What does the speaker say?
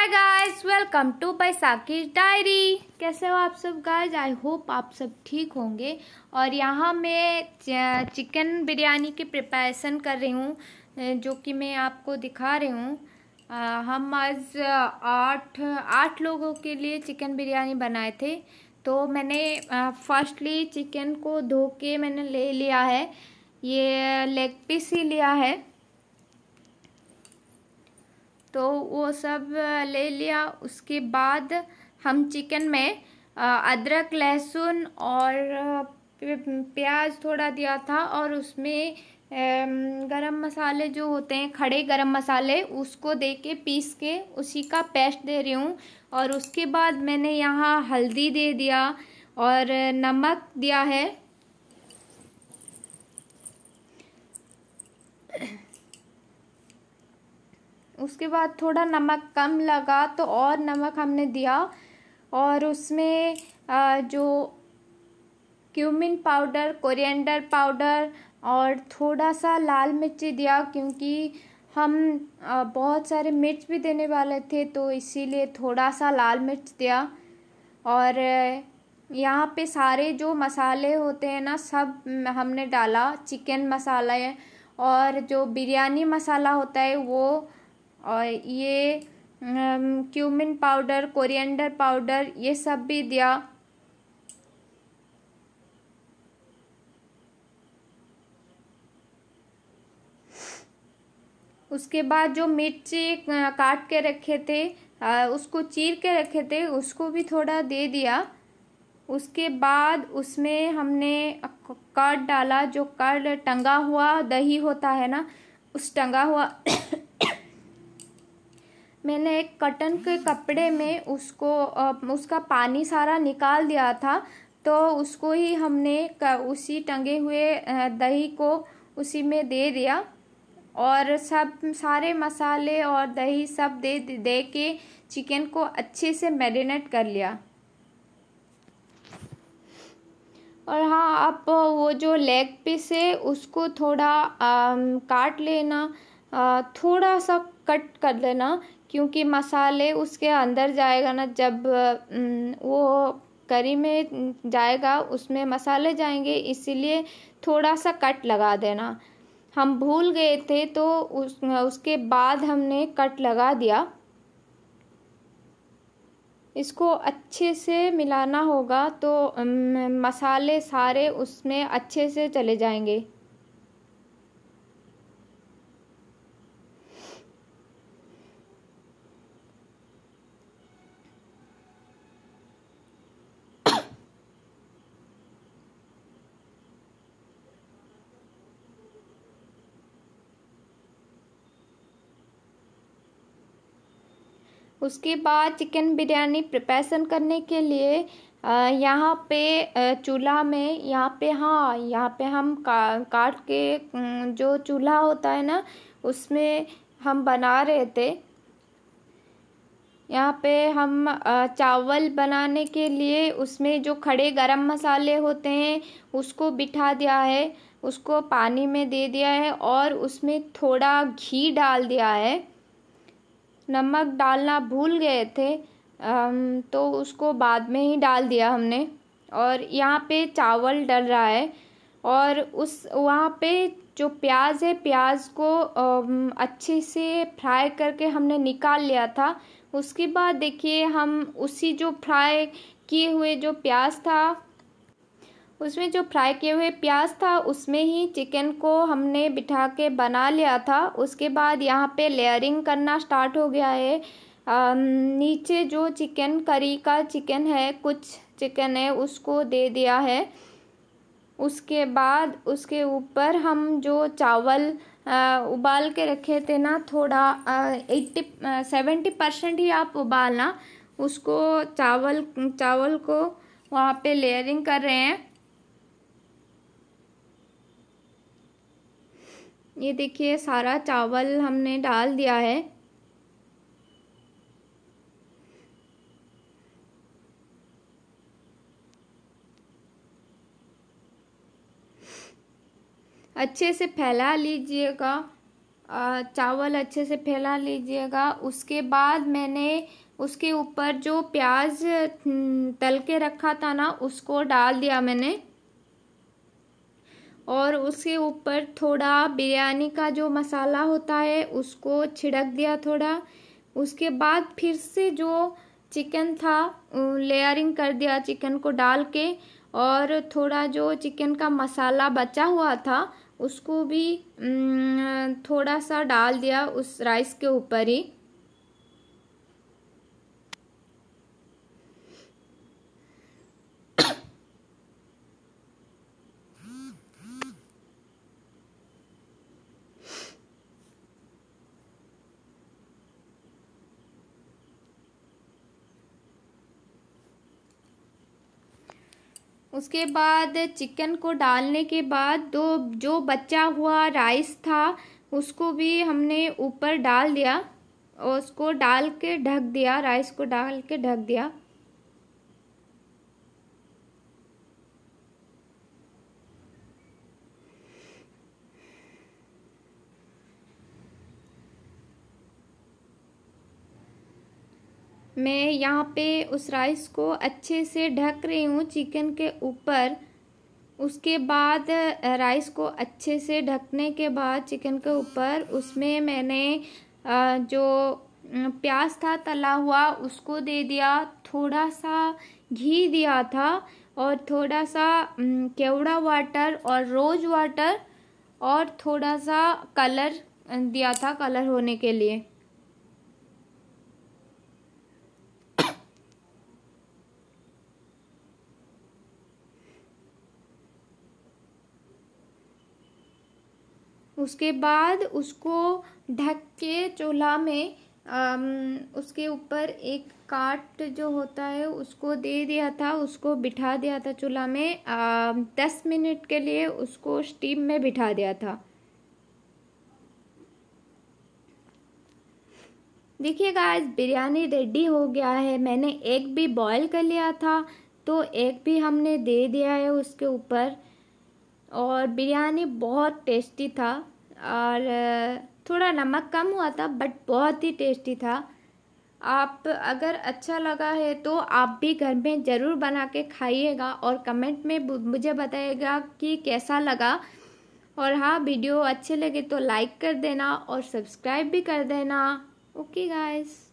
hi guys welcome to Baisakhi diary कैसे हो आप सब गाइस आई होप आप सब ठीक होंगे और यहाँ मैं चिकन बिरयानी की प्रिपरेशन कर रही हूँ जो कि मैं आपको दिखा रही हूँ हम आज आठ आठ लोगों के लिए चिकन बिरयानी बनाए थे तो मैंने फर्स्टली चिकन को धो के मैंने ले लिया है ये लेग पीस ही लिया है तो वो सब ले लिया उसके बाद हम चिकन में अदरक लहसुन और प्याज थोड़ा दिया था और उसमें गरम मसाले जो होते हैं खड़े गरम मसाले उसको दे के पीस के उसी का पेस्ट दे रही हूँ और उसके बाद मैंने यहाँ हल्दी दे दिया और नमक दिया है उसके बाद थोड़ा नमक कम लगा तो और नमक हमने दिया और उसमें जो क्यूमिन पाउडर कोरिएंडर पाउडर और थोड़ा सा लाल मिर्ची दिया क्योंकि हम बहुत सारे मिर्च भी देने वाले थे तो इसीलिए थोड़ा सा लाल मिर्च दिया और यहाँ पे सारे जो मसाले होते हैं ना सब हमने डाला चिकन मसाला है और जो बिरयानी मसाला होता है वो और ये क्यूमिन पाउडर कोरिएंडर पाउडर ये सब भी दिया उसके बाद जो मिर्ची काट के रखे थे उसको चीर के रखे थे उसको भी थोड़ा दे दिया उसके बाद उसमें हमने कर्ड डाला जो कर्ड टंगा हुआ दही होता है ना उस टंगा हुआ मैंने एक कटन के कपड़े में उसको उसका पानी सारा निकाल दिया था तो उसको ही हमने उसी टंगे हुए दही को उसी में दे दिया और सब सारे मसाले और दही सब दे दे के चिकन को अच्छे से मैरिनेट कर लिया और हाँ आप वो जो लेग पीस है उसको थोड़ा आ, काट लेना आ, थोड़ा सा कट कर लेना क्योंकि मसाले उसके अंदर जाएगा ना जब वो करी में जाएगा उसमें मसाले जाएंगे इसीलिए थोड़ा सा कट लगा देना हम भूल गए थे तो उस उसके बाद हमने कट लगा दिया इसको अच्छे से मिलाना होगा तो मसाले सारे उसमें अच्छे से चले जाएंगे उसके बाद चिकन बिरयानी प्रिपरेशन करने के लिए यहाँ पे चूल्हा में यहाँ पे हाँ यहाँ पे हम का काट के जो चूल्हा होता है ना उसमें हम बना रहे थे यहाँ पे हम चावल बनाने के लिए उसमें जो खड़े गरम मसाले होते हैं उसको बिठा दिया है उसको पानी में दे दिया है और उसमें थोड़ा घी डाल दिया है नमक डालना भूल गए थे तो उसको बाद में ही डाल दिया हमने और यहाँ पे चावल डल रहा है और उस वहाँ पे जो प्याज है प्याज को अच्छे से फ्राई करके हमने निकाल लिया था उसके बाद देखिए हम उसी जो फ्राई किए हुए जो प्याज था उसमें जो फ्राई किए हुए प्याज था उसमें ही चिकन को हमने बिठा के बना लिया था उसके बाद यहाँ पे लेयरिंग करना स्टार्ट हो गया है आ, नीचे जो चिकन करी का चिकन है कुछ चिकन है उसको दे दिया है उसके बाद उसके ऊपर हम जो चावल आ, उबाल के रखे थे ना थोड़ा एट्टी सेवेंटी परसेंट ही आप उबालना उसको चावल चावल को वहाँ पे लेयरिंग कर रहे हैं ये देखिए सारा चावल हमने डाल दिया है अच्छे से फैला लीजिएगा चावल अच्छे से फैला लीजिएगा उसके बाद मैंने उसके ऊपर जो प्याज तल के रखा था ना उसको डाल दिया मैंने और उसके ऊपर थोड़ा बिरयानी का जो मसाला होता है उसको छिड़क दिया थोड़ा उसके बाद फिर से जो चिकन था लेयरिंग कर दिया चिकन को डाल के और थोड़ा जो चिकन का मसाला बचा हुआ था उसको भी थोड़ा सा डाल दिया उस राइस के ऊपर ही उसके बाद चिकन को डालने के बाद दो जो बचा हुआ राइस था उसको भी हमने ऊपर डाल दिया और उसको डाल के ढक दिया राइस को डाल के ढक दिया मैं यहाँ पे उस राइस को अच्छे से ढक रही हूँ चिकन के ऊपर उसके बाद राइस को अच्छे से ढकने के बाद चिकन के ऊपर उसमें मैंने जो प्याज था तला हुआ उसको दे दिया थोड़ा सा घी दिया था और थोड़ा सा केवड़ा वाटर और रोज़ वाटर और थोड़ा सा कलर दिया था कलर होने के लिए उसके बाद उसको ढक के चूल्हा में उसके ऊपर एक काट जो होता है उसको दे दिया था उसको बिठा दिया था चूल्हा में आ, दस मिनट के लिए उसको स्टीम में बिठा दिया था देखिए गाइस बिरयानी रेडी हो गया है मैंने एक भी बॉईल कर लिया था तो एक भी हमने दे दिया है उसके ऊपर और बिरयानी बहुत टेस्टी था और थोड़ा नमक कम हुआ था बट बहुत ही टेस्टी था आप अगर अच्छा लगा है तो आप भी घर में ज़रूर बना के खाइएगा और कमेंट में मुझे बताइएगा कि कैसा लगा और हाँ वीडियो अच्छे लगे तो लाइक कर देना और सब्सक्राइब भी कर देना ओके गाइस